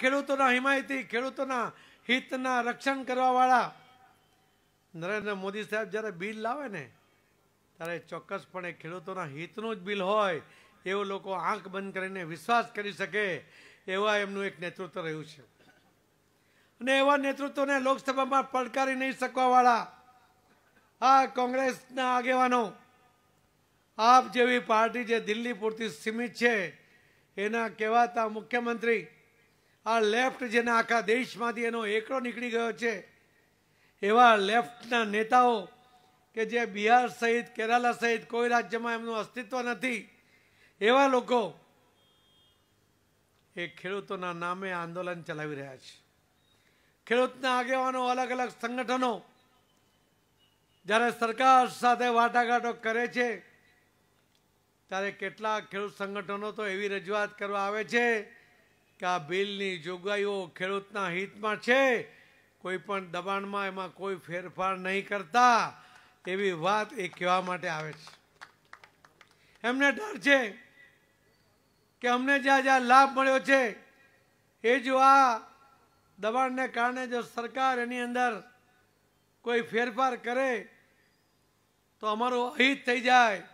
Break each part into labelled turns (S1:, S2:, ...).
S1: ખેડૂતોના હિમાયતી ખેડૂતોના હિતના રક્ષણ કરવાવાળા નરેન્દ્ર મોદી સાહેબ જ્યારે બિલ લાવે ને ત્યારે ચોક્કસપણે ખેડૂતોના હિતનું જ બિલ હોય એવો લોકો આંખ બંધ કરીને વિશ્વાસ કરી શકે એવા એમનું એક નેતૃત્વ રહ્યું છે અને એવા નેતૃત્વને લોકસભામાં પડકારી નહીં શકવાવાળા આ કોંગ્રેસના આગેવાનો આપ જેવી પાર્ટી જે દિલ્હી પૂરતી સીમિત છે એના કહેવાતા મુખ્યમંત્રી આ લેફ્ટ જેને આખા દેશમાંથી એનો એકડો નીકળી ગયો છે એવા લેફ્ટના નેતાઓ કે જે બિહાર સહિત કેરાલા સહિત કોઈ રાજ્યમાં એમનું અસ્તિત્વ નથી એવા લોકો એ ખેડૂતોના નામે આંદોલન ચલાવી રહ્યા છે ખેડૂતના આગેવાનો અલગ અલગ સંગઠનો જ્યારે સરકાર સાથે વાટાઘાટો કરે છે ત્યારે કેટલાક ખેડૂત સંગઠનો તો એવી રજૂઆત કરવા આવે છે કે આ બિલની જોગવાઈઓ ખેડૂતના હિતમાં છે કોઈ પણ દબાણમાં એમાં કોઈ ફેરફાર નહીં કરતા એવી વાત એ કહેવા માટે આવે છે એમને ડર છે કે અમને જ્યાં જ્યાં લાભ મળ્યો છે એ જો આ દબાણને કારણે જો સરકાર એની અંદર કોઈ ફેરફાર કરે તો અમારું અહિત થઈ જાય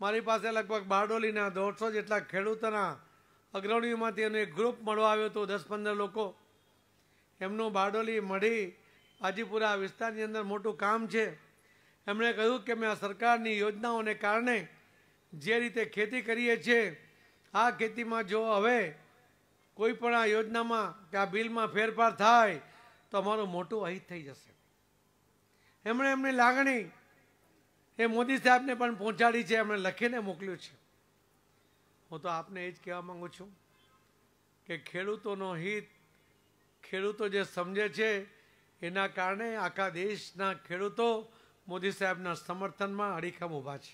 S1: મારી પાસે લગભગ બારડોલીના દોઢસો જેટલા ખેડૂતોના અગ્રણીઓમાંથી એનો એક ગ્રુપ મળવા આવ્યો હતો દસ પંદર લોકો એમનું બારડોલી મઢી હાજીપુરા વિસ્તારની અંદર મોટું કામ છે એમણે કહ્યું કે મેં આ સરકારની યોજનાઓને કારણે જે રીતે ખેતી કરીએ છીએ આ ખેતીમાં જો હવે કોઈ પણ આ યોજનામાં કે આ બિલમાં ફેરફાર થાય તો અમારું મોટું અહિત થઈ જશે એમણે એમની લાગણી એ મોદી સાહેબને પણ પહોંચાડી છે એમણે લખીને મોકલ્યું છે હું તો આપને એ જ કહેવા માગું છું કે ખેડૂતોનો હિત ખેડૂતો જે સમજે છે એના કારણે આખા દેશના ખેડૂતો મોદી સાહેબના સમર્થનમાં અડીખમ ઊભા છે